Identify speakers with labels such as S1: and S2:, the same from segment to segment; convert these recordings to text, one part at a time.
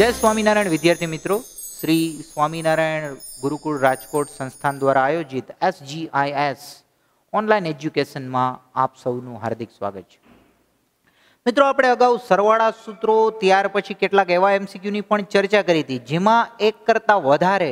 S1: જય સ્વામિનારાયણ વિદ્યાર્થી મિત્રો શ્રી સ્વામિનારાયણ ગુરુકુળ રાજકોટ સંસ્થાન દ્વારા આયોજિત એસજીઆઈએસ ઓનલાઈન એજ્યુકેશનમાં આપ સૌનું હાર્દિક સ્વાગત છે મિત્રો આપણે અગાઉ સરવાળા સૂત્રો ત્યાર પછી કેટલાક એવા એમસીક્યુની પણ ચર્ચા કરી હતી જેમાં એક કરતાં વધારે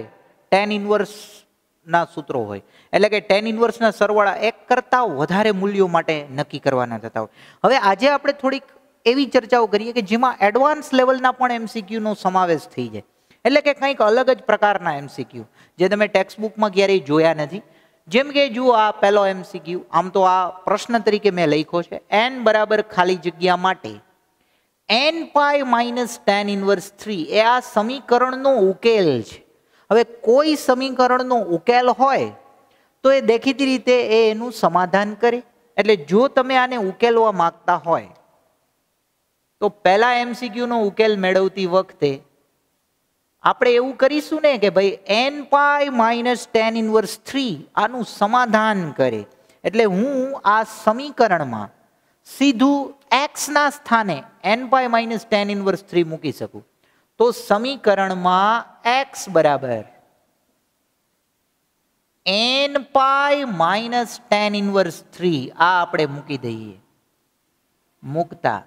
S1: ટેન ઇન્વર્સના સૂત્રો હોય એટલે કે ટેન ઇન્વર્સના સરવાળા એક કરતાં વધારે મૂલ્યો માટે નક્કી કરવાના થતા હોય હવે આજે આપણે થોડીક એવી ચર્ચાઓ કરીએ કે જેમાં એડવાન્સ લેવલના પણ એમસીક્યુનો સમાવેશ થઈ જાય એટલે કે કંઈક અલગ જ પ્રકારના એમસીક્યુ જે તમે ટેક્સ્ટબુકમાં ક્યારેય જોયા નથી જેમ કે જુઓ આ પહેલો એમસીક્યુ આમ તો આ પ્રશ્ન તરીકે મેં લખ્યો છે એન બરાબર ખાલી જગ્યા માટે n pi minus tan inverse three એ આ સમીકરણનો ઉકેલ છે હવે કોઈ સમીકરણનો ઉકેલ હોય તો એ દેખીતી રીતે એ એનું સમાધાન કરે એટલે જો તમે આને ઉકેલવા માગતા હોય તો પહેલા એમસીક્યુનો ઉકેલ મેળવતી વખતે આપણે એવું કરીશું ને કે ભાઈ n pi minus tan inverse three આનું સમાધાન કરે એટલે હું આ સમીકરણમાં સીધું એક્સના સ્થાને n pi minus tan inverse three મૂકી શકું તો સમીકરણમાં એક્સ બરાબર n pi minus tan inverse three આ આપણે મૂકી દઈએ મૂકતા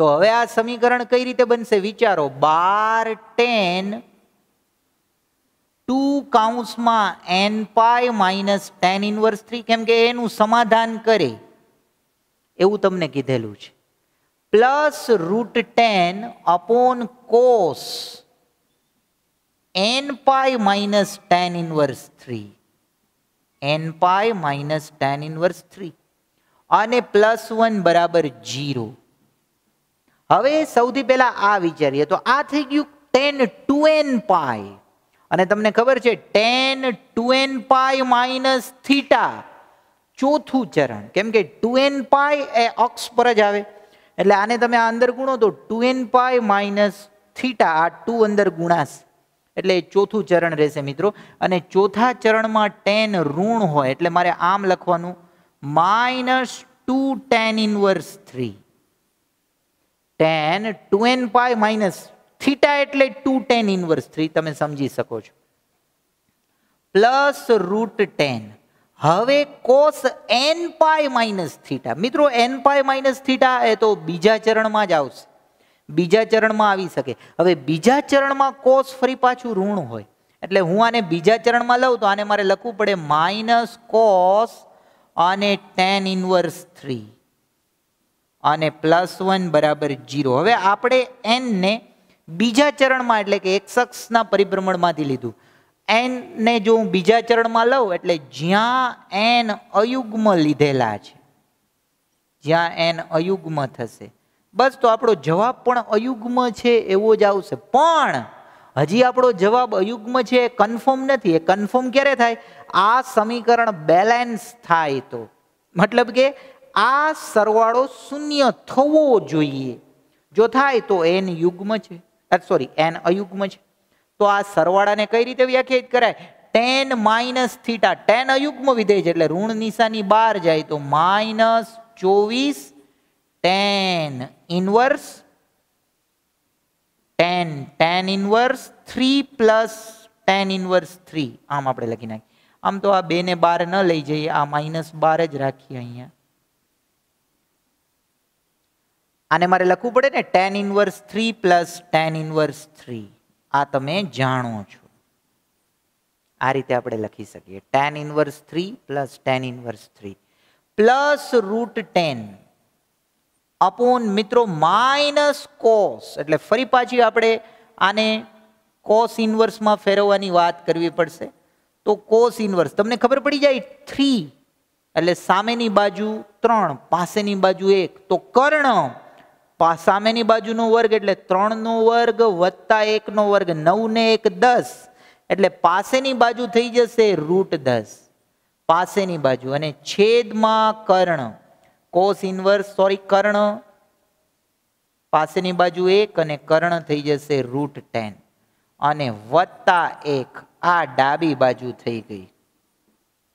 S1: તો હવે આ સમીકરણ કઈ રીતે બનશે વિચારો બાર ટેન ટુ કાઉન્સમાં n pi minus tan inverse three કેમ કે એનું સમાધાન કરે એવું તમને કીધેલું છે plus root ten upon cos n pi minus tan inverse three n pi minus tan inverse three અને પ્લસ વન બરાબર જીરો હવે સૌથી પહેલાં આ વિચારીએ તો આ થઈ ગયું ટેન ટુ એન પાય અને તમને ખબર છે tan two n pi minus theta ચોથું ચરણ કેમ કે ટુ એન પાય એ અક્ષ પર જ આવે એટલે આને તમે આ અંદર ગુણો તો two n pi minus theta આ ટુ અંદર ગુણાશે એટલે ચોથું ચરણ રહેશે મિત્રો અને ચોથા ચરણમાં ટેન ઋણ હોય એટલે મારે આમ લખવાનું minus two tan inverse three tan two n pi minus theta એટલે ટુ ટેન ઇન્વર્સ થ્રી તમે સમજી શકો છો પ્લસ રૂટ ટેન હવે cos n pi minus theta મિત્રો એન પાય માઇનસ થીટા એ તો બીજા ચરણમાં જ આવશે બીજા ચરણમાં આવી શકે હવે બીજા ચરણમાં કોસ ફરી પાછું ઋણ હોય એટલે હું આને બીજા ચરણમાં લઉં તો આને મારે લખવું પડે માઇનસ કોસ અને ટેન ઇન્વર્સ થ્રી અને પ્લસ વન બરાબર જીરો હવે આપણે એનને બીજા ચરણમાં એટલે કે એક શખ્સના પરિભ્રમણમાંથી લીધું એનને જો હું બીજા ચરણમાં લઉં એટલે જ્યાં એન અયુગ્મ લીધેલા છે જ્યાં એન અયુગ્મ થશે બસ તો આપણો જવાબ પણ અયુગ્મ છે એવો જ આવશે પણ હજી આપણો જવાબ અયુગ્મ છે એ કન્ફર્મ નથી એ કન્ફર્મ ક્યારે થાય આ સમીકરણ બેલેન્સ થાય તો મતલબ કે આ સરવાળો શૂન્ય થવો જોઈએ જો થાય તો એન યુગ્મ છે સોરી એન અયુગ્મ છે તો આ સરવાળાને કઈ રીતે વ્યાખ્યાયિત કરાય ટેન માઇનસ થીટા ટેન અયુગ્મ વિધેય છે એટલે ઋણ નિશાની બહાર જાય તો માઇનસ ચોવીસ tan inverse tan tan inverse three plus tan inverse three આમ આપણે લખી નાખીએ આમ તો આ બેને બાર ન લઈ જઈએ આ માઇનસ બાર જ રાખીએ અહીંયા આને મારે લખવું પડે ને tan inverse three plus tan inverse three આ તમે જાણો છો આ રીતે આપણે લખી શકીએ tan inverse three plus tan inverse three plus root ten upon મિત્રો માઇનસ કોસ એટલે ફરી પાછી આપણે આને કોસ ઇનવર્સમાં ફેરવવાની વાત કરવી પડશે તો કોસ ઇનવર્સ તમને ખબર પડી જાય થ્રી એટલે સામેની બાજુ ત્રણ પાસેની બાજુ એક તો કર્ણ સામેની બાજુનો વર્ગ એટલે ત્રણનો વર્ગ વત્તા એકનો વર્ગ નવને એક દસ એટલે પાસેની બાજુ થઈ જશે રૂટ દસ પાસેની બાજુ અને છેદમાં કર્ણ કોસ ઇન્વર્સ સોરી કર્ણ પાસેની બાજુ એક અને કર્ણ થઈ જશે રૂટ ટેન અને વત્તા એક આ ડાબી બાજુ થઈ ગઈ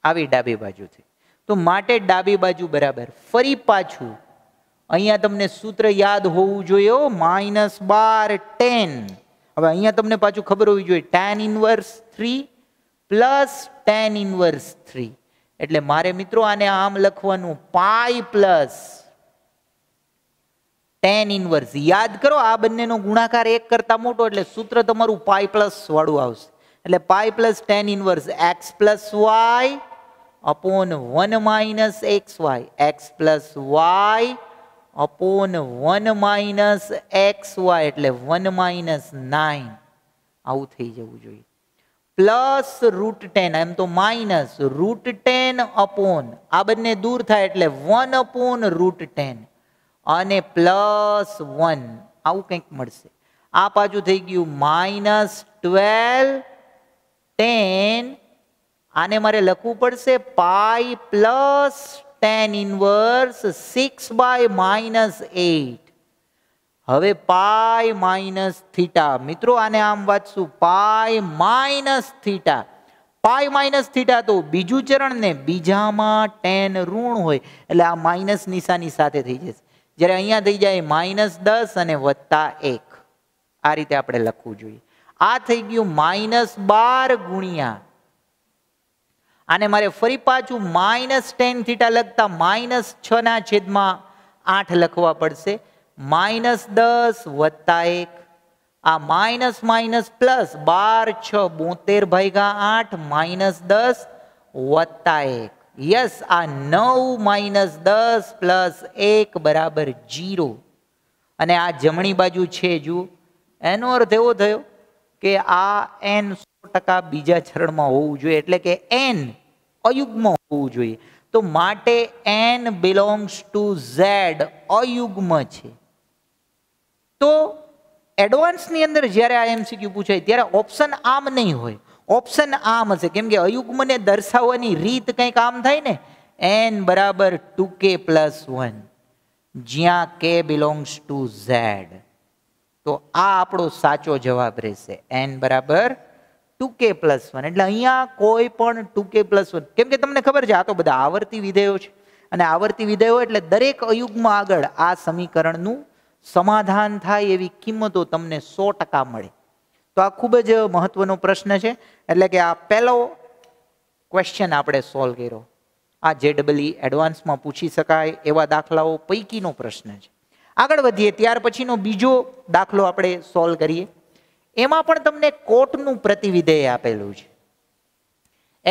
S1: આવી ડાબી બાજુ થઈ તો માટે ડાબી બાજુ બરાબર ફરી પાછું અહીંયા તમને સૂત્ર યાદ હોવું જોઈએ માઇનસ બાર ટેન હવે અહીંયા તમને પાછું ખબર હોવી જોઈએ tan inverse three plus tan inverse three એટલે મારે મિત્રો આને આમ લખવાનું પાઈ પ્લસ ટેન ઇનવર્સ યાદ કરો આ બંનેનો ગુણાકાર એક કરતા મોટો એટલે સૂત્ર તમારું પાય પ્લસ વાળું આવશે એટલે pi plus tan inverse x plus y upon one minus x y x plus y upon one minus x y એટલે વન માઇનસ નાઇન આવું થઈ જવું જોઈએ પ્લસ રૂટ ટેન એમ તો માઇનસ રૂટ ટેન અપોન આ બંને દૂર થાય એટલે વન અપોન રૂટ ટેન અને પ્લસ વન આવું કંઈક મળશે આ પાછું થઈ ગયું માઇનસ ટ્વેલ ટેન આને મારે લખવું પડશે pi plus tan inverse six by minus eight હવે પાય માઇનસ થીટા મિત્રો આને આમ વાંચશું pi minus theta pi minus theta તો બીજું ચરણ ને બીજામાં ટેન ઋણ હોય એટલે આ માઇનસ નિશાની સાથે થઈ જશે જ્યારે અહીંયા થઈ જાય માઇનસ દસ અને વત્તા એક આ રીતે આપણે લખવું જોઈએ આ થઈ ગયું માઇનસ બાર ગુણ્યા આને મારે ફરી પાછું માઇનસ ટેન થીટા લખતા માઇનસ છના છેદમાં આઠ લખવા પડશે માઇનસ દસ વત્તા એક આ માઇનસ માઇનસ પ્લસ બાર છ બોતેર ભાગ્યા આઠ માઇનસ દસ વત્તા એક યસ આ નવ માઇનસ દસ પ્લસ એક બરાબર જીરો અને આ જમણી બાજુ છે જુઓ એનો અર્થ એવો થયો કે આ એન ટકા બીજા ચરણમાં હોવું જોઈએ એટલે કે એન અયુગ્મ હોવું જોઈએ તો માટે એન બિલોંગ્સ ટુ ઝેડ અયુગ્મ છે તો એડવાન્સની અંદર જ્યારે આ એમસીક્યુ પૂછાય ત્યારે ઓપ્શન આમ નહીં હોય ઓપ્શન આમ હશે કેમ કે અયુગ્મને દર્શાવવાની રીત કંઈક આમ થાય ને એન બરાબર ટુ કે પ્લસ વન જ્યાં કે બિલોંગ્સ ટુ ઝેડ તો આ આપણો સાચો જવાબ રહેશે એન બરાબર ટુ પ્લસ વન એટલે અહીંયા કોઈ પણ ટુ પ્લસ વન કેમ કે તમને ખબર છે આ તો બધા આવર્તી વિધેયો છે અને આવર્તી વિધેયો એટલે દરેક અયુગમાં આગળ આ સમીકરણનું સમાધાન થાય એવી કિંમતો તમને સો ટકા મળે તો આ ખૂબ જ મહત્વનો પ્રશ્ન છે એટલે કે આ પહેલો ક્વેશ્ચન આપણે સોલ્વ કર્યો આ જે ડબલઈ એડવાન્સમાં પૂછી શકાય એવા દાખલાઓ પૈકીનો પ્રશ્ન છે આગળ વધીએ ત્યાર પછીનો બીજો દાખલો આપણે સોલ્વ કરીએ એમાં પણ તમને કોટનું પ્રતિવિધેય આપેલું છે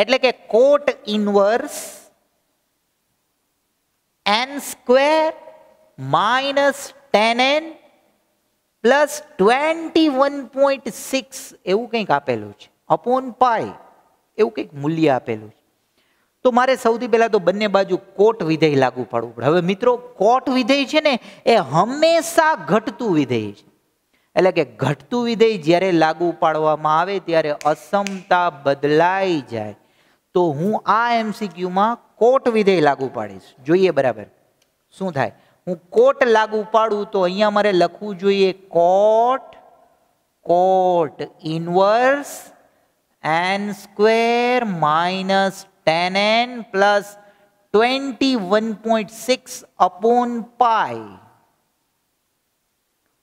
S1: એટલે કે cot inverse n square minus ten n plus twenty one point six એવું કંઈક આપેલું છે અપોન પાય એવું કંઈક મૂલ્ય આપેલું છે તો મારે સૌથી પહેલાં તો બંને બાજુ કોટ વિધેય લાગુ પાડવું પડે હવે મિત્રો કોટ વિધેય છે ને એ હંમેશા ઘટતું વિધેય છે એટલે કે ઘટતું વિધેય જ્યારે લાગુ પાડવામાં આવે ત્યારે અસમતા બદલાઈ જાય તો હું આ એમસીક્યુમાં કોટ વિધેય લાગુ પાડીશ જોઈએ બરાબર શું થાય હું કોટ લાગુ પાડું તો અહીંયા મારે લખવું જોઈએ cot cot inverse n square minus ten n plus twenty one point six upon pi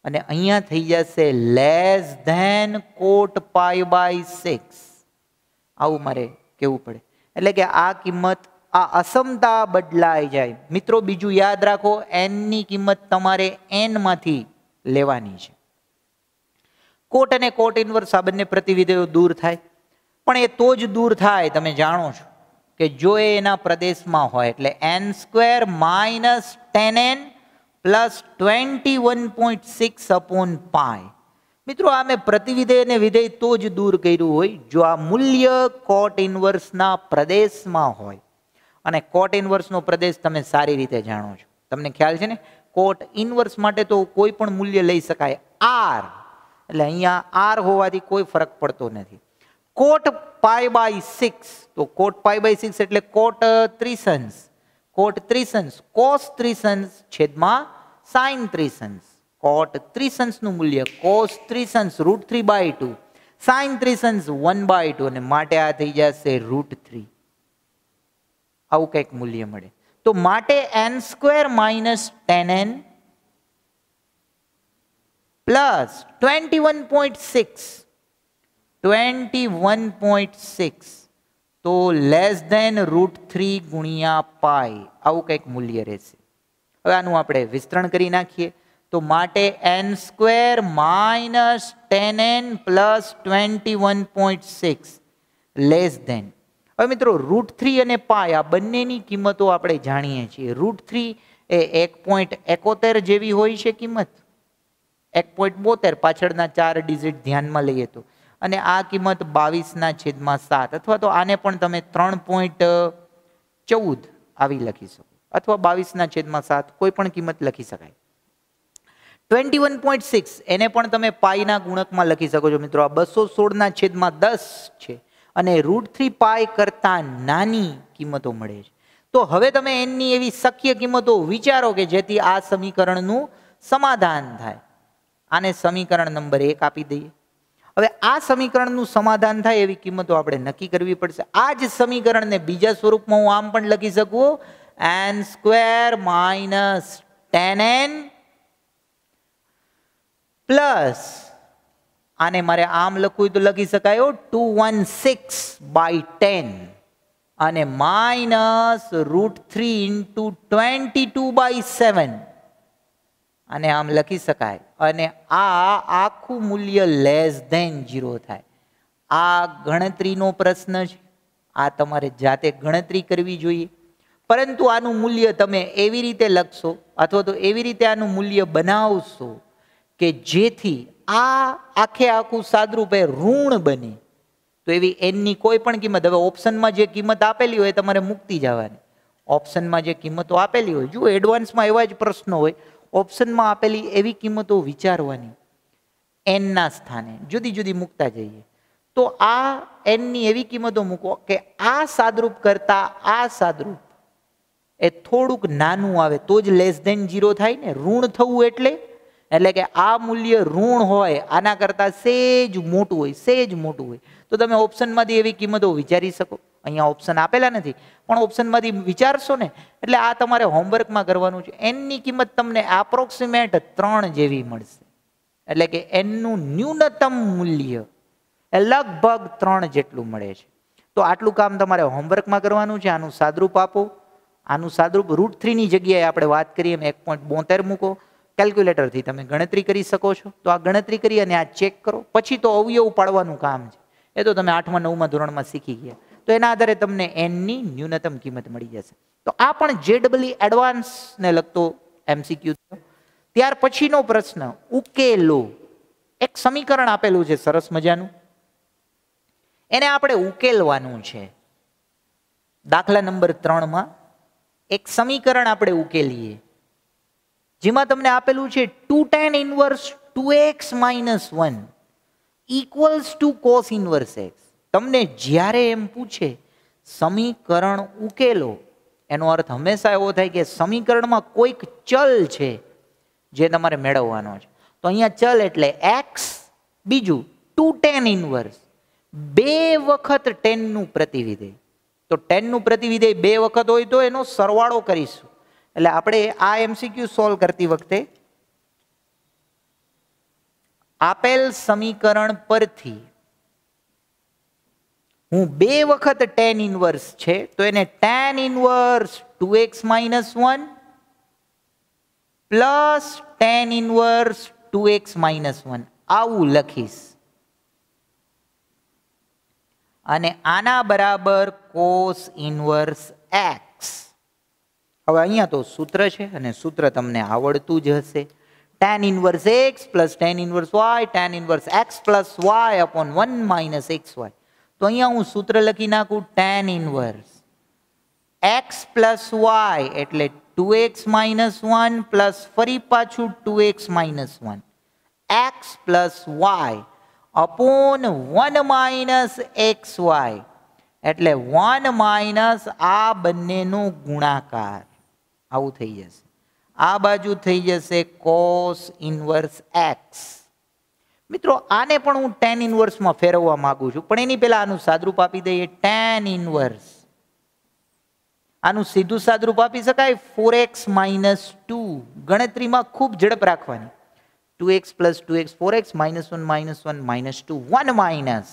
S1: અને અહીંયા થઈ જશે less than cot pi by six આવું મારે કહેવું પડે એટલે કે આ કિંમત આ અસમતા બદલાઈ જાય મિત્રો બીજું યાદ રાખો એનની કિંમત તમારે એનમાંથી લેવાની છે કોટ અને કોટ ઇનવર્સ આ બંને પ્રતિવિધિઓ દૂર થાય પણ એ તો જ દૂર થાય તમે જાણો છો કે જો એ એના પ્રદેશમાં હોય એટલે n square minus ten n plus twenty one point six upon pi મિત્રો આ મેં પ્રતિવિધેય અને વિધેય તો જ દૂર કર્યું હોય જો આ મૂલ્ય કોટ ઇન્વર્સના પ્રદેશમાં હોય અને કોટ ઇન્વર્સનો પ્રદેશ તમે સારી રીતે જાણો છો તમને ખ્યાલ છે ને કોટ ઇન્વર્સ માટે તો કોઈ પણ મૂલ્ય લઈ શકાય આર એટલે અહીંયા આર હોવાથી કોઈ ફરક પડતો નથી કોટ પાય બાય સિક્સ તો કોટ પાય બાય સિક્સ એટલે કોટ ત્રિસંશ uh, કોટ ત્રીસંસ કોસ ત્રીસંસ છેદમાં સાઇન ત્રીસંસ કોટ ત્રીસંસનું મૂલ્ય કોસ ત્રીસંસ root three by two sine ત્રીસંસ વન બાય ટુ અને માટે આ થઈ જશે રૂટ થ્રી આવું કંઈક મૂલ્ય મળે તો માટે n square minus ten n plus twenty one point six twenty one point six તો લેસ ધેન રૂટ થ્રી ગુણ્યા પાય આવું કંઈક મૂલ્ય રહેશે હવે આનું આપણે વિસ્તરણ કરી નાખીએ તો માટે n square minus ten n plus twenty one point six less than હવે મિત્રો રૂટ થ્રી અને પાય આ બંનેની કિંમતો આપણે જાણીએ છીએ રૂટ થ્રી એ એક પોઈન્ટ એકોતેર જેવી હોય છે કિંમત એક પોઈન્ટ બોતેર પાછળના ચાર ડિઝિટ ધ્યાનમાં લઈએ તો અને આ કિંમત બાવીસના છેદમાં સાત અથવા તો આને પણ તમે ત્રણ પોઈન્ટ ચૌદ આવી લખી શકો અથવા બાવીસના છેદમાં સાત કોઈ પણ કિંમત લખી શકાય ટ્વેન્ટી વન પોઈન્ટ સિક્સ એને પણ તમે પાઈના ગુણકમાં લખી શકો છો મિત્રો આ બસો સોળના છેદમાં દસ છે અને રૂટ થ્રી પાય કરતાં નાની કિંમતો મળે છે તો હવે તમે એની એવી શક્ય કિંમતો વિચારો કે જેથી આ સમીકરણનું સમાધાન થાય આને સમીકરણ નંબર એક આપી દઈએ હવે આ સમીકરણનું સમાધાન થાય એવી કિંમતો આપણે નક્કી કરવી પડશે આ જ સમીકરણને બીજા સ્વરૂપમાં હું આમ પણ લખી શકું n square minus ten n plus આને મારે આમ લખવું હોય તો લખી શકાય two one six by ten અને minus root three into twenty two by seven અને આમ લખી શકાય અને આ આખું મૂલ્ય લેસ ધેન ઝીરો થાય આ ગણતરીનો પ્રશ્ન છે આ તમારે જાતે ગણતરી કરવી જોઈએ પરંતુ આનું મૂલ્ય તમે એવી રીતે લખશો અથવા તો એવી રીતે આનું મૂલ્ય બનાવશો કે જેથી આ આખે આખું સાદરૂપે ઋણ બને તો એવી એનની કોઈ પણ કિંમત હવે ઓપ્શનમાં જે કિંમત આપેલી હોય તમારે મૂકતી જવાની ઓપ્શનમાં જે કિંમતો આપેલી હોય જુઓ એડવાન્સમાં એવા જ પ્રશ્નો હોય ઓપ્શનમાં આપેલી એવી કિંમતો વિચારવાની એનના સ્થાને જુદી જુદી મૂકતા જઈએ તો આ એનની એવી કિંમતો મૂકો કે આ સાદરૂપ કરતાં આ સાદરૂપ એ થોડુંક નાનું આવે તો જ લેસ દેન જીરો થાય ને ઋણ થવું એટલે એટલે કે આ મૂલ્ય ઋણ હોય આના કરતાં સેજ મોટું હોય સેજ મોટું હોય તો તમે ઓપ્શનમાંથી એવી કિંમતો વિચારી શકો અહીંયા ઓપ્શન આપેલા નથી પણ ઓપ્શનમાંથી વિચારશો ને એટલે આ તમારે હોમવર્કમાં કરવાનું છે એનની કિંમત તમને એપ્રોક્સિમેટ ત્રણ જેવી મળશે એટલે કે એનનું ન્યૂનતમ મૂલ્ય એ લગભગ ત્રણ જેટલું મળે છે તો આટલું કામ તમારે હોમવર્કમાં કરવાનું છે આનું સાદરૂપ આપો આનું સાદરૂપ રૂટ થ્રીની જગ્યાએ આપણે વાત કરીએ એમ એક પોઈન્ટ બોતેર મૂકો કેલ્ક્યુલેટરથી તમે ગણતરી કરી શકો છો તો આ ગણતરી કરી અને આ ચેક કરો પછી તો અવયવ પાડવાનું કામ છે એ તો તમે આઠમા નવમાં ધોરણમાં શીખી ગયા તો એના આધારે તમને એનની ન્યૂનતમ કિંમત મળી જશે તો આ પણ જે એડવાન્સને લગતો એમસીક્યુ ત્યાર પછીનો પ્રશ્ન ઉકેલો એક સમીકરણ આપેલું છે સરસ મજાનું એને આપણે ઉકેલવાનું છે દાખલા નંબર ત્રણમાં એક સમીકરણ આપણે ઉકેલીએ જેમાં તમને આપેલું છે two tan inverse two x minus one equals two cos inverse x તમને જ્યારે એમ પૂછે સમીકરણ ઉકેલો એનો અર્થ હંમેશા એવો થાય કે સમીકરણમાં કોઈક ચલ છે જે તમારે મેળવવાનો છે તો અહીંયા ચલ એટલે એક્સ બીજું ટુ ટેન ઇનવર્સ બે વખત ટેનનું પ્રતિવિધેય તો ટેનનું પ્રતિવિધેય બે વખત હોય તો એનો સરવાળો કરીશું એટલે આપણે આ એમસીક્યુ સોલ્વ કરતી વખતે આપેલ સમીકરણ પરથી હું બે વખત ટેન ઇનવર્સ છે તો એને tan inverse two x minus one plus tan inverse two x minus one આવું લખીશ અને આના બરાબર કોસ ઇનવર્સ એક્સ હવે અહીંયા તો સૂત્ર છે અને સૂત્ર તમને આવડતું જ હશે tan tan x plus tan tan y tan tan x plus y upon one minus x y તો અહીંયા હું સૂત્ર લખી નાખું tan inverse x plus y એટલે two x minus one plus ફરી પાછું two x minus one x plus y upon one minus x y એટલે વન માઇનસ આ બંનેનું ગુણાકાર આવું થઈ જશે આ બાજુ થઈ જશે કોસ ઇન્વર્સ એક્સ મિત્રો આને પણ હું ટેન ઇન્વર્સમાં ફેરવવા માગું છું પણ એની પહેલાં આનું સાદરૂપ આપી દઈએ ટેન ઇન્વર્સ આનું સીધું સાદરૂપ આપી શકાય ફોર એક્સ માઇનસ ટુ ગણતરીમાં ખૂબ ઝડપ રાખવાની two x plus two x four x minus one minus one minus two one minus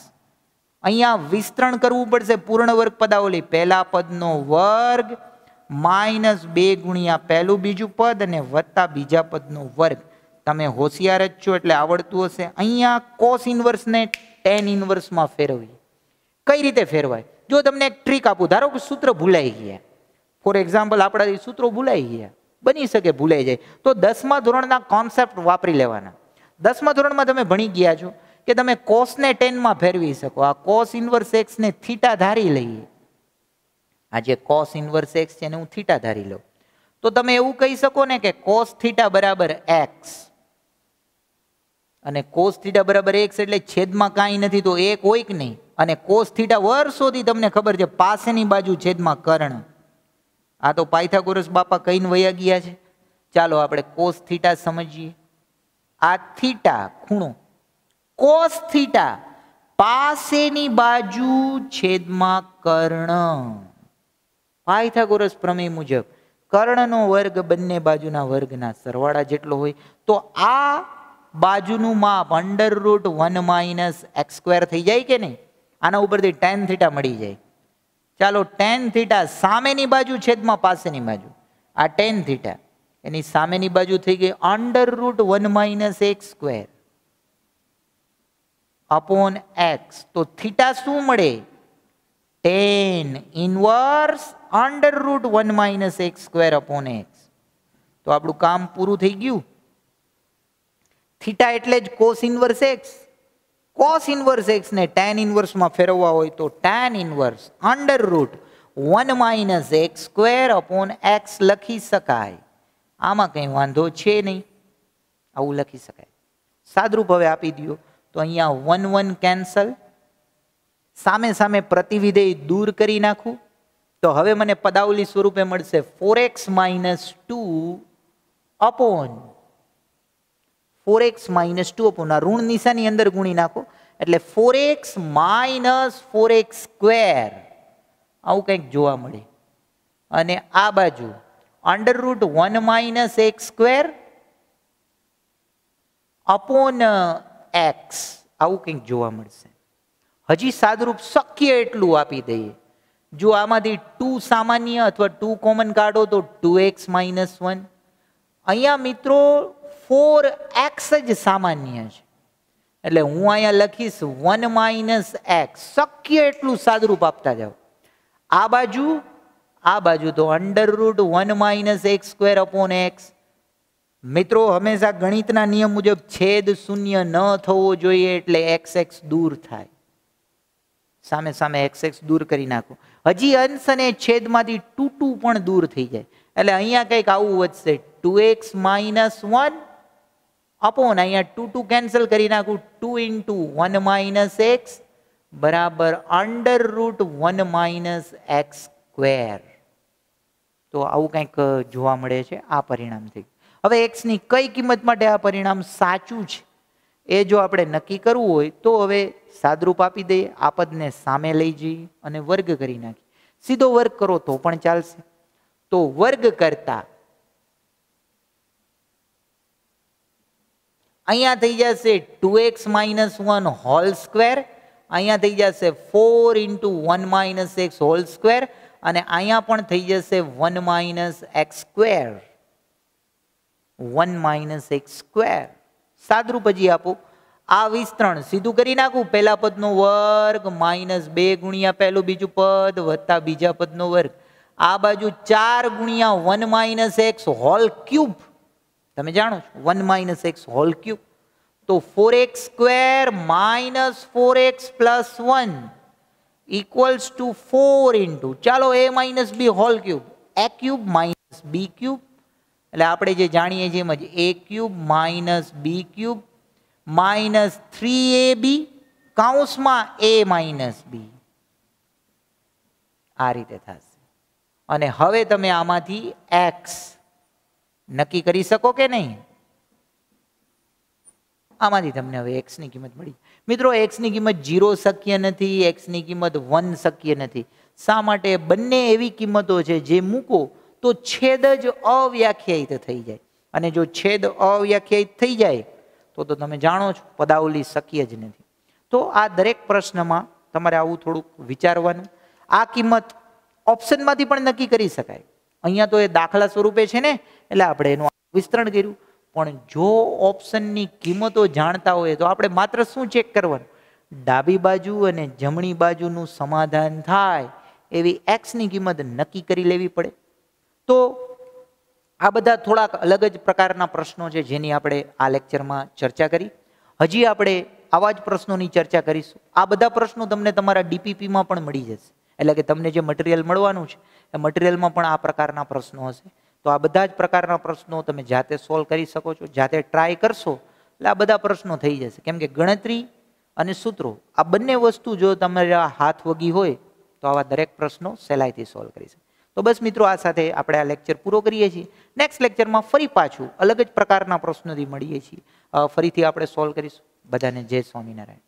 S1: અહીંયા વિસ્તરણ કરવું પડશે પૂર્ણ વર્ગ પદાવલી પહેલા પદનો વર્ગ માઇનસ બે ગુણ્યા પહેલું બીજું પદ અને વત્તા બીજા પદનો વર્ગ તમે હોશિયાર જ છો એટલે આવડતું હશે અહીંયા કોસ ઇન્વર્સને ટેન ઇન્વર્સમાં ફેરવીએ કઈ રીતે ફેરવાય જો તમને એક ટ્રીક આપું ધારો કે સૂત્ર ભૂલાઈ ગયા ફોર એક્ઝામ્પલ આપણા સૂત્રો ભૂલાઈ ગયા બની શકે ભૂલાઈ જાય તો દસમા ધોરણના કોન્સેપ્ટ વાપરી લેવાના દસમા ધોરણમાં તમે ભણી ગયા છો કે તમે કોસને ટેનમાં ફેરવી શકો આ કોસ ઇન્વર્સ એક્સને થીટા ધારી લઈએ આ જે કોસ ઇન્વર્સ એક્સ છે એને હું થીટા ધારી લઉં તો તમે એવું કહી શકો ને કે કોસ થીટા બરાબર એક્સ અને કોસ થીટા બરાબર એક છે એટલે છેદમાં કાંઈ નથી તો એક હોય કે નહીં અને કોસ થીટા વર્ષોથી તમને ખબર છે પાસેની બાજુ છેદમાં કર્ણ આ તો પાયથાગોરસ બાપા કહીને વયા ગયા છે ચાલો આપણે કોસ થીટા સમજીએ આ થીટા ખૂણો કોસ થીટા પાસેની બાજુ છેદમાં કર્ણ પાયથાગોરસ પ્રમેય મુજબ કર્ણનો વર્ગ બંને બાજુના વર્ગના સરવાળા જેટલો હોય તો આ બાજુનું માપ under root one minus x square થઈ જાય કે નહીં આના ઉપરથી ટેન થીટા મળી જાય ચાલો ટેન થીટા સામેની બાજુ છેદમાં પાસેની બાજુ આ ટેન થીટા એની સામેની બાજુ થઈ ગઈ under root one minus x square upon x તો થીટા શું મળે tan inverse under root one minus x square upon x તો આપણું કામ પૂરું થઈ ગયું થીટા એટલે જ cos inverse x cos inverse ને ટેન ઇન્વર્સમાં ફેરવવા હોય તો tan inverse under root one minus x square upon x લખી શકાય આમાં કંઈ વાંધો છે નહીં આવું લખી શકાય સાદરૂપ હવે આપી દો તો અહીંયા વન વન કેન્સલ સામે સામે પ્રતિવિધેય દૂર કરી નાખું તો હવે મને પદાવલી સ્વરૂપે મળશે four x minus two upon four x minus two upon ઋણ નિશાની અંદર ગુણી નાખો એટલે four x minus four x square આવું કંઈક જોવા મળે અને આ બાજુ under root one minus x square upon x આવું કંઈક જોવા મળશે હજી સાદરૂપ શક્ય એટલું આપી દઈએ જો આમાંથી ટુ સામાન્ય અથવા ટુ કોમન કાઢો તો ટુ એક્સ માઇનસ વન અહીંયા મિત્રો ફોર એક્સ જ સામાન્ય છે એટલે હું અહીંયા લખીશ વન માઇનસ એક્સ શક્ય એટલું સાદરૂપ આપતા જાઓ આ બાજુ આ બાજુ તો under root one minus x square upon x મિત્રો હંમેશા ગણિતના નિયમ મુજબ છેદ શૂન્ય ન થવો જોઈએ એટલે એક્સ એક્સ દૂર થાય સામે સામે એક્સ એક્સ દૂર કરી નાખો હજી અંશ અને છેદમાંથી ટૂટું પણ દૂર થઈ જાય એટલે અહીંયા કંઈક આવું વધશે two x minus one upon અહીંયા ટુ ટુ કેન્સલ કરી નાખું two into one minus x બરાબર under root one minus x square તો આવું કંઈક જોવા મળે છે આ પરિણામથી હવે એક્સની કઈ કિંમત માટે આ પરિણામ સાચું છે એ જો આપણે નક્કી કરવું હોય તો હવે સાદરૂપ આપી દઈએ આપદને સામે લઈ જઈએ અને વર્ગ કરી નાખીએ સીધો વર્ગ કરો તો પણ ચાલશે તો વર્ગ કરતાં અહીંયા થઈ જશે two x minus one whole square અહીંયા થઈ જશે four into one minus x whole square અને અહીંયા પણ થઈ જશે one minus x square one minus x square સાદરૂપ હજી આપું આ વિસ્તરણ સીધું કરી નાખું પહેલા પદનો વર્ગ માઇનસ બે ગુણ્યા પહેલું બીજું પદ વત્તા બીજા પદનો વર્ગ આ બાજુ ચાર ગુણ્યા one minus x whole cube તમે જાણો છો one minus x whole cube તો four x square minus four x plus one equals to four into ચાલો a minus b whole cube a cube minus b cube એટલે આપણે જે જાણીએ છીએ એમ જ a cube minus b cube minus three a b કાઉન્સમાં a minus b આ રીતે થશે અને હવે તમે આમાંથી એક્સ નક્કી કરી શકો કે નહીં આમાંથી તમને હવે એક્સની કિંમત મળી મિત્રો એક્સની કિંમત જીરો શક્ય નથી એક્સની કિંમત વન શક્ય નથી શા માટે બંને એવી કિંમતો છે જે મૂકો તો છેદ જ અવ્યાખ્યાયિત થઈ જાય અને જો છેદ અવ્યાખ્યાયિત થઈ જાય તો તો તમે જાણો છો પદાવલી શક્ય જ નથી તો આ દરેક પ્રશ્નમાં તમારે આવું થોડુંક વિચારવાનું આ કિંમત ઓપ્શનમાંથી પણ નક્કી કરી શકાય અહીંયા તો એ દાખલા સ્વરૂપે છે ને એટલે આપણે એનું વિસ્તરણ કર્યું પણ જો ઓપ્શનની કિંમતો જાણતા હોય તો આપણે માત્ર શું ચેક કરવાનું ડાબી બાજુ અને જમણી બાજુનું સમાધાન થાય એવી એક્સની કિંમત નક્કી કરી લેવી પડે તો આ બધા થોડાક અલગ જ પ્રકારના પ્રશ્નો છે જેની આપણે આ લેક્ચરમાં ચર્ચા કરી હજી આપણે આવા જ પ્રશ્નોની ચર્ચા કરીશું આ બધા પ્રશ્નો તમને તમારા ડીપીપીમાં પણ મળી જશે એટલે કે તમને જે મટીરિયલ મળવાનું છે એ મટીરિયલમાં પણ આ પ્રકારના પ્રશ્નો હશે તો આ બધા જ પ્રકારના પ્રશ્નો તમે જાતે સોલ્વ કરી શકો છો જાતે ટ્રાય કરશો એટલે આ બધા પ્રશ્નો થઈ જશે કેમ કે ગણતરી અને સૂત્રો આ બંને વસ્તુ જો તમારા હાથ વગી હોય તો આવા દરેક પ્રશ્નો સહેલાઈથી સોલ્વ કરી શકે તો બસ મિત્રો આ સાથે આપણે આ લેક્ચર પૂરો કરીએ છીએ નેક્સ્ટ લેક્ચરમાં ફરી પાછું અલગ જ પ્રકારના પ્રશ્નોથી મળીએ છીએ ફરીથી આપણે સોલ્વ કરીશું બધાને જય સ્વામિનારાયણ